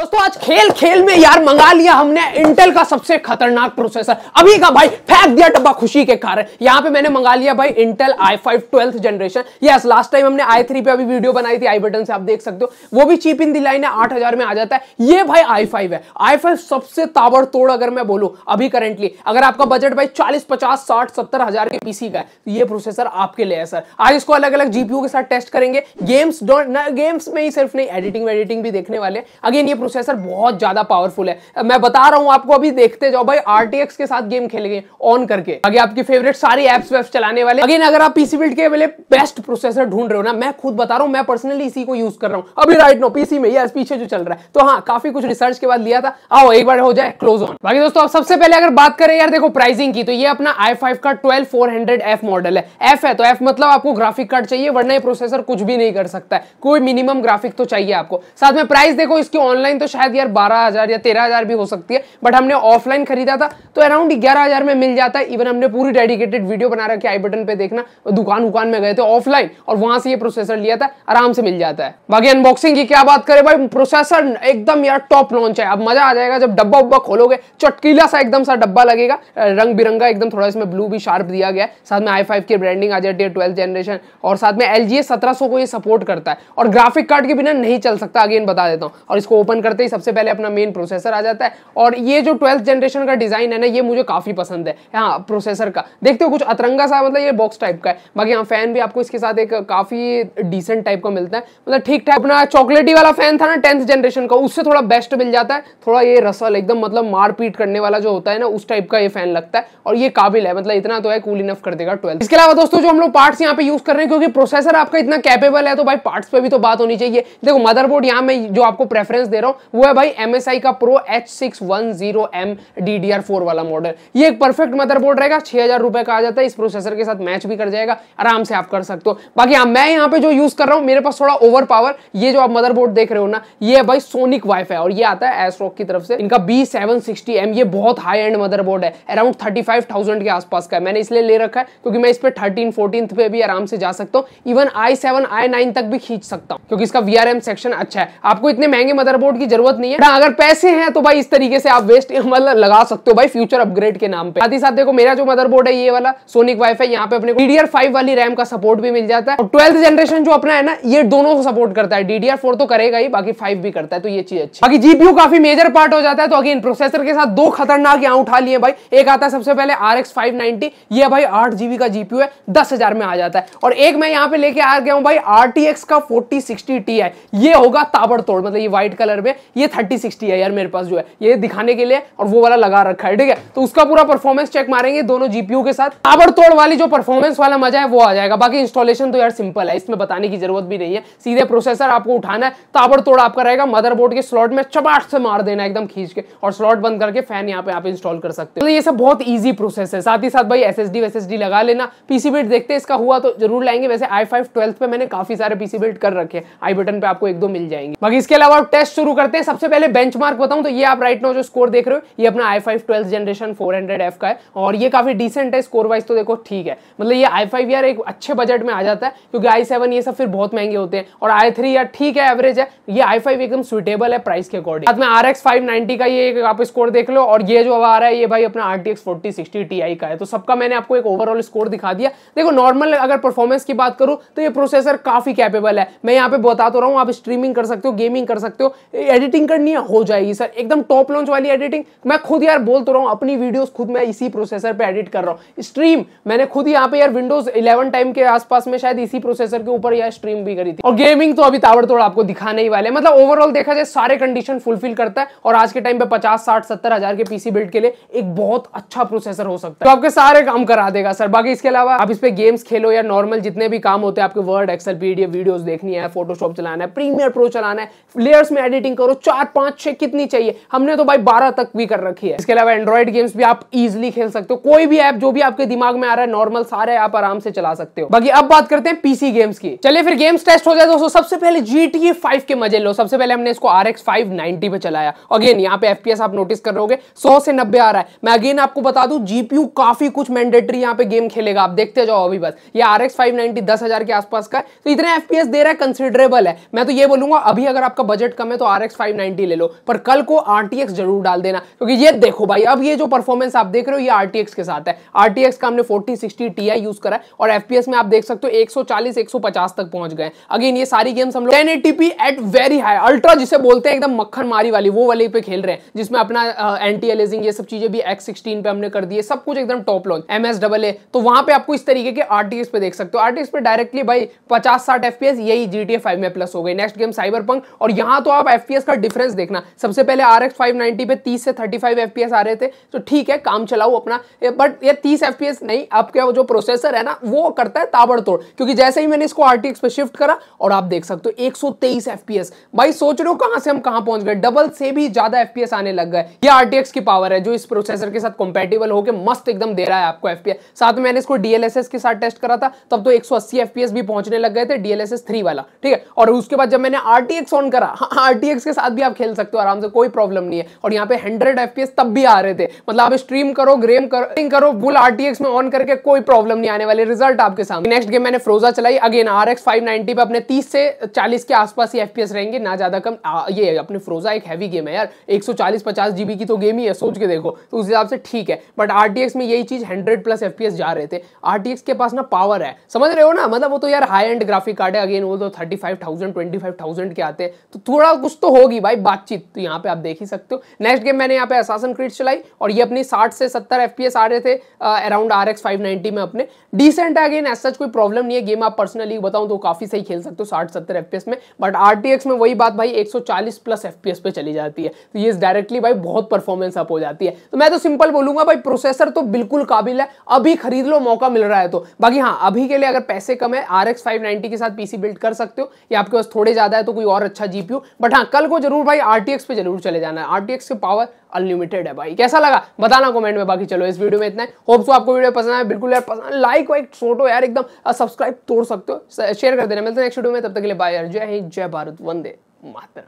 दोस्तों आज खेल खेल में यार मंगा लिया हमने इंटेल का सबसे खतरनाक प्रोसेसर अभी का भाई फेंक दिया डब्बा खुशी के कारण यहाँ पे मैंने मंगा लिया भाई Intel i5 five twelfth generation yes last time हमने i3 पे अभी वीडियो बनाई थी आई बटन से आप देख सकते हो वो भी चीप इन दिलाई है आठ हजार में आ जाता है ये भाई i5 है i5 फाइव सबसे ताबड़तोड़ अगर मैं बोलू अभी करेंटली अगर आपका बजट भाई चालीस पचास साठ सत्तर हजार के पीसी का है तो ये प्रोसेसर आपके लिए है सर आज इसको अलग अलग जीपीओ के साथ टेस्ट करेंगे गेम्स गेम्स में ही सिर्फ नहीं एडिटिंग वेडिटिंग भी देखने वाले अगेन ये प्रोसेसर बहुत ज़्यादा पावरफुल है मैं बता रहा हूँ आपको अभी देखते जाओ भाई आर के साथ गेम खेलेंगे ऑन करके आगे आपकी फेवरेट सारी एप्स वेब्स चलाने वाले अगेन अगर आप पीसी बिल्ड के वाले बेस्ट प्रोसेसर ढूंढ रहे हो ना मैं खुद बता रहा हूं मैं पर्सनली इसी को यूज कर रहा हूं अभी राइट नो पीसी में यस पीछे जो चल रहा है तो हाँ काफी कुछ रिसर्च के बाद लिया था आओ एक बार हो जाए क्लोज ऑन बाकी दोस्तों अब सबसे पहले अगर बात करें यार देखो प्राइसिंग की तो ये अपना आई का twelve four hundred F model है एफ है तो एफ मतलब आपको ग्राफिक कार्ड चाहिए वरना ये प्रोसेसर कुछ भी नहीं कर सकता है कोई मिनिमम ग्राफिक तो चाहिए आपको साथ में प्राइस देखो इसकी ऑनलाइन तो शायद यार बारह हजार या तेरह हजार भी हो सकती है बट हमने ऑफलाइन खरीदा था तो अराउंड ग्यारह हजार में मिल जाता है इवन हमने पूरी डेडिकेटेड वीडियो बना रखी आई बटन पे देखना दुकान उकान में गए थे ऑफलाइन और वहां से ये प्रोसेसर लिया था आराम से मिल जाता है बाकी अनबॉक्सिंग की क्या बात करें भाई प्रोसेसर एकदम यार टॉप लॉन्च है अब मजा आ जाएगा जब डब्बा उब्बा खोलोगे चटकीला सा एकदम सा डब्बा लगेगा रंग बिरंगा एकदम थोड़ा इसमें ब्लू भी शार्प दिया गया है साथ में आई फाइव की ब्रांडिंग आ जाती है ट्वेल्थ जनरेशन और साथ में एल जी को ये सपोर्ट करता है और ग्राफिक कार्ड के बिना नहीं चल सकता अगेन बता देता हूँ और इसको ओपन ओपन करते ही सबसे पहले अपना मेन प्रोसेसर आ जाता है और ये जो ट्वेल्थ जनरेशन का डिज़ाइन है ना ये मुझे काफ़ी पसंद है हाँ प्रोसेसर का देखते हो कुछ अतरंगा सा मतलब ये बॉक्स टाइप का है बाकी हाँ फैन भी आपको इसके साथ एक काफ़ी डिसेंट टाइप का मिलता है मतलब ठीक ठाक अपना चॉकलेटी वाला फैन था ना टेंथ जनरेशन का उससे थोड़ा बेस्ट मिल जाता है थोड़ा ये रसल एकदम मतलब मारपीट करने वाला जो होता है ना उस टाइप का ये फैन लगता है और ये काबिल है मतलब इतना तो है कूल इनफ कर देगा ट्वेल्थ इसके अलावा दोस्तों जो हम लोग पार्ट्स यहाँ पे यूज कर रहे हैं क्योंकि प्रोसेसर आपका इतना कैपेबल है तो भाई पार्ट्स पे भी तो बात होनी चाहिए देखो मदरबोर्ड यहाँ मैं जो आपको प्रेफरेंस दे रहा हूँ रहा हूं वो है भाई MSI का Pro H610M DDR4 वाला मॉडल ये एक परफेक्ट मदरबोर्ड रहेगा छह हजार रुपए का आ जाता है इस प्रोसेसर के साथ मैच भी कर जाएगा आराम से आप कर सकते हो बाकी हाँ मैं यहाँ पे जो यूज कर रहा हूँ मेरे पास थोड़ा ओवर पावर ये जो आप मदरबोर्ड देख रहे हो ना ये है भाई सोनिक वाईफाई और ये आता है एसरोक की तरफ से इनका बी ये बहुत हाई एंड मदरबोर्ड है अराउंड थर्टी के आसपास का है मैंने इसलिए ले रखा है क्योंकि मैं इस पर थर्टीन फोर्टीन पे भी आराम से जा सकता हूँ even I seven I nine तक भी खींच सकता हूँ क्योंकि इसका वी सेक्शन अच्छा है आपको इतने महंगे मदरबोर्ड की जरूरत नहीं है अगर पैसे है तो भाई इस तरीके से आप वेस्ट मतलब लगा सकते हो भाई फ्यूचर अपग्रेड के नाम पे साथ ही साथ देखो मेरा जो मदरबोर्ड है ये वाला सोनिक वाइफ है यहाँ पे अपने डीडीआर फाइव वाली रैम का सपोर्ट भी मिल जाता है और ट्वेल्थ जनरेशन जो अपना है ना ये दोनों को सपोर्ट करता है डीडीआर फोर तो करेगा ही बाकी फाइव भी करता है तो ये चीज अच्छी बाकी जीपीयू काफी मेजर पार्ट हो जाता है तो अगेन प्रोसेसर के साथ दो खतरनाक यहाँ उठा लिए भाई एक आता है सबसे पहले आर एक्स ये भाई आठ का जीपीयू है दस में आ जाता है और एक मैं यहाँ पे लेके आ गया हूँ भाई आर का फोर्टी सिक्सटी ये होगा ताबड़ मतलब ये व्हाइट कलर में में ये थर्टी सिक्सटी है यार मेरे पास जो है ये दिखाने के लिए और वो वाला लगा रखा है ठीक है तो उसका पूरा परफॉर्मेंस चेक मारेंगे दोनों जीपीयू के साथ ताबड़तोड़ वाली जो परफॉर्मेंस वाला मजा है वो आ जाएगा बाकी इंस्टॉलेशन तो यार सिंपल है इसमें बताने की जरूरत भी नहीं है सीधे प्रोसेसर आपको उठाना है ताबड़तोड़ आपका रहेगा मदरबोर्ड के स्लॉट में चपाट से मार देना एकदम खींच के और स्लॉट बंद करके फैन यहाँ पे आप इंस्टॉल कर सकते हो तो ये सब बहुत ईजी प्रोसेस है साथ ही साथ भाई एस एस लगा लेना पीसी बिल्ट देखते हैं इसका हुआ तो जरूर लाएंगे वैसे आई फाइव पे मैंने काफी सारे पीसी बिल्ट कर रखे आई बटन पे आपको एक दो मिल जाएंगे बाकी इसके अलावा टेस्ट शुरू करते हैं सबसे पहले बेंचमार्क बताऊं तो ये आप राइट नाउ जो स्कोर देख रहे हो ये अपना I five twelfth generation four hundred F का है और ये काफी डिसेंट है स्कोर वाइज तो देखो ठीक है मतलब ये आई फाइव यार एक अच्छे बजट में आ जाता है क्योंकि आई सेवन ये सब फिर बहुत महंगे होते हैं और आई थ्री यार ठीक है एवरेज है ये आई फाइव एकदम सुटेबल है प्राइस के अकॉर्डिंग साथ में आर एक्स फाइव नाइनटी का ये आप स्कोर देख लो और ये जो आ रहा है ये भाई अपना R T X forty sixty T I का है तो सबका मैंने आपको एक ओवरऑल स्कोर दिखा दिया देखो नॉर्मल अगर परफॉर्मेंस की बात करूँ तो ये प्रोसेसर काफी कैपेबल है मैं यहाँ पे बता तो रहा हूँ आप स्ट्रीमिंग कर सकते हो गेमिंग कर सकते हो एडिटिंग करनी है हो जाएगी सर एकदम टॉप लॉन्च वाली एडिटिंग मैं खुद यार बोल तो रहा हूँ अपनी वीडियोस खुद मैं इसी प्रोसेसर पे एडिट कर रहा हूँ स्ट्रीम मैंने खुद यहाँ पे यार विंडोज इलेवन टाइम के आसपास में शायद इसी प्रोसेसर के ऊपर यार स्ट्रीम भी करी थी और गेमिंग तो अभी तोड़ आपको दिखाने ही वाले मतलब ओवरऑल देखा जाए सारे कंडीशन फुलफिल करता है और आज के टाइम पे पचास साठ सत्तर हजार के पीसी बिल्ड के लिए एक बहुत अच्छा प्रोसेसर हो सकता है तो आपके सारे काम करा देगा सर बाकी इसके अलावा आप इस पर गेम्स खेलो या नॉर्मल जितने भी काम होते हैं आपके वर्ड एक्सल पीडीएफ वीडियोस देखनी है फोटोशॉप चलाना है प्रीमियर प्रो चलाना है लेयर्स में एडिटिंग करो चार पांच छह कितनी चाहिए हमने तो भाई बारह तक भी कर रखी है इसके अलावा एंड्रॉइड गेम्स भी आप इजिली खेल सकते हो कोई भी ऐप जो भी आपके दिमाग में आ रहा है नॉर्मल सारे आप आराम से चला सकते हो बाकी अब बात करते हैं पीसी गेम्स की चलिए फिर गेम्स टेस्ट हो जाए दोस्तों सबसे पहले जीटीए फाइव के मजे लो सबसे पहले हमने इसको आरएक्स 590 पे चलाया अगेन यहाँ पे एफपीएस आप नोटिस कर रहे सौ से नब्बे आ रहा है मैं अगेन आपको बता दू जीपीयू काफी कुछ मैंडेटरी यहाँ पे गेम खेलेगा आप देखते जाओ अभी बस ये आर एक्स फाइव नाइनटी दस हजार के आसपास का तो इतना एफपीएस दे रहा है कंसिडरेबल है मैं तो ये बोलूंगा अभी अगर आपका बजट कम है तो आर एक्स फाइव नाइनटी ले लो पर कल को आरटीएक्स जरूर डाल देना क्योंकि ये देखो भाई अब ये जो परफॉर्मेंस आप देख रहे हो ये आरटीएक्स के साथ है आरटीएक्स का हमने फोर्टी सिक्सटी टी यूज करा है और एफपीएस में आप देख सकते हो एक सौ चालीस एक सौ पचास तक पहुंच गए अगेन ये सारी गेम्स हम लोग ten ATP at very high ultra जिसे बोलते हैं एकदम मक्खन मारी वाली वो वाले पे खेल रहे हैं जिसमें अपना एंटी एलेजिंग ये सब चीजें भी एक्स सिक्सटीन पे हमने कर दिए सब कुछ एकदम top launch M S double A तो वहां पर आपको इस तरीके के आरटीएक्स पे देख सकते हो आरटीएक्स पे डायरेक्टली भाई पचास साठ एफपीएस यही जीटीए फाइव में प्लस हो गई नेक्स्ट गेम साइबर पंक और यहाँ तो आप एफ एफपीएस का डिफरेंस देखना सबसे पहले आर एक्स फाइव नाइनटी पे तीस से थर्टी फाइव एफपीएस आ रहे थे तो ठीक है काम चलाओ अपना बट ये तीस एफ नहीं आपके जो प्रोसेसर है ना वो करता है ताबड़तोड़ क्योंकि जैसे ही मैंने इसको आरटीएक्स पे शिफ्ट करा और आप देख सकते हो एक एफपीएस भाई सोच रहे हो कहां से हम कहां पहुंच गए डबल से भी ज्यादा एफपीएस आने लग गए ये आरटीएक्स की पावर है जो इस प्रोसेसर के साथ कंपेटेबल होकर मस्त एकदम दे रहा है आपको एफपीएस साथ में मैंने इसको डीएलएसएस के साथ टेस्ट करा था तब तो 180 एफपीएस भी पहुंचने लग गए थे डीएलएसएस 3 वाला ठीक है और उसके बाद जब मैंने आरटीएक्स ऑन करा आरटीएक्स हाँ, ग्राफिक्स के साथ भी आप खेल सकते हो आराम से कोई प्रॉब्लम नहीं है और यहाँ पे हंड्रेड एफ तब भी आ रहे थे मतलब आप स्ट्रीम करो ग्रेम करो करो बुल आरटीएक्स में ऑन करके कोई प्रॉब्लम नहीं आने वाले रिजल्ट आपके सामने नेक्स्ट गेम मैंने फ्रोजा चलाई अगेन आर एक्स पे अपने तीस से चालीस के आसपास ही एफ रहेंगे ना ज्यादा कम ये अपने फ्रोजा एक हैवी गेम है यार एक सौ जीबी की तो गेम ही है सोच के देखो तो उस हिसाब से ठीक है बट आर में यही चीज हंड्रेड प्लस एफ जा रहे थे आर के पास ना पावर है समझ रहे हो ना मतलब वो तो यार हाई एंड ग्राफिक कार्ड है अगेन वो तो thirty five thousand twenty five thousand के आते हैं तो थोड़ा कुछ तो होगी भाई बातचीत तो यहाँ पे आप देख ही सकते हो नेक्स्ट गेम मैंने यहाँ पे असासन क्रीड चलाई और ये अपनी 60 से 70 एफ आ रहे थे अराउंड आर एक्स में अपने डिसेंट है अगेन एज सच कोई प्रॉब्लम नहीं है गेम आप पर्सनली बताऊँ तो काफ़ी सही खेल सकते हो साठ सत्तर एफ में बट आर में वही बात भाई एक प्लस एफ पे चली जाती है तो ये डायरेक्टली भाई बहुत परफॉर्मेंस अप हो जाती है तो मैं तो सिंपल बोलूंगा भाई प्रोसेसर तो बिल्कुल काबिल है अभी खरीद लो मौका मिल रहा है तो बाकी हाँ अभी के लिए अगर पैसे कम है आर एक्स के साथ पीसी बिल्ड कर सकते हो या आपके पास थोड़े ज़्यादा है तो कोई और अच्छा जीपीयू बट हाँ कर कल को जरूर भाई आर पे जरूर चले जाना है आर के पावर अनलिमिटेड है भाई कैसा लगा बताना कमेंट में बाकी चलो इस वीडियो में इतना है होप्स को आपको वीडियो पसंद आए बिल्कुल यार पसंद लाइक वाइक छोटो यार एकदम सब्सक्राइब तोड़ सकते हो शेयर कर देना मिलते हैं नेक्स्ट वीडियो में तब तक के लिए बाय यार जय हिंद जय भारत वंदे मातर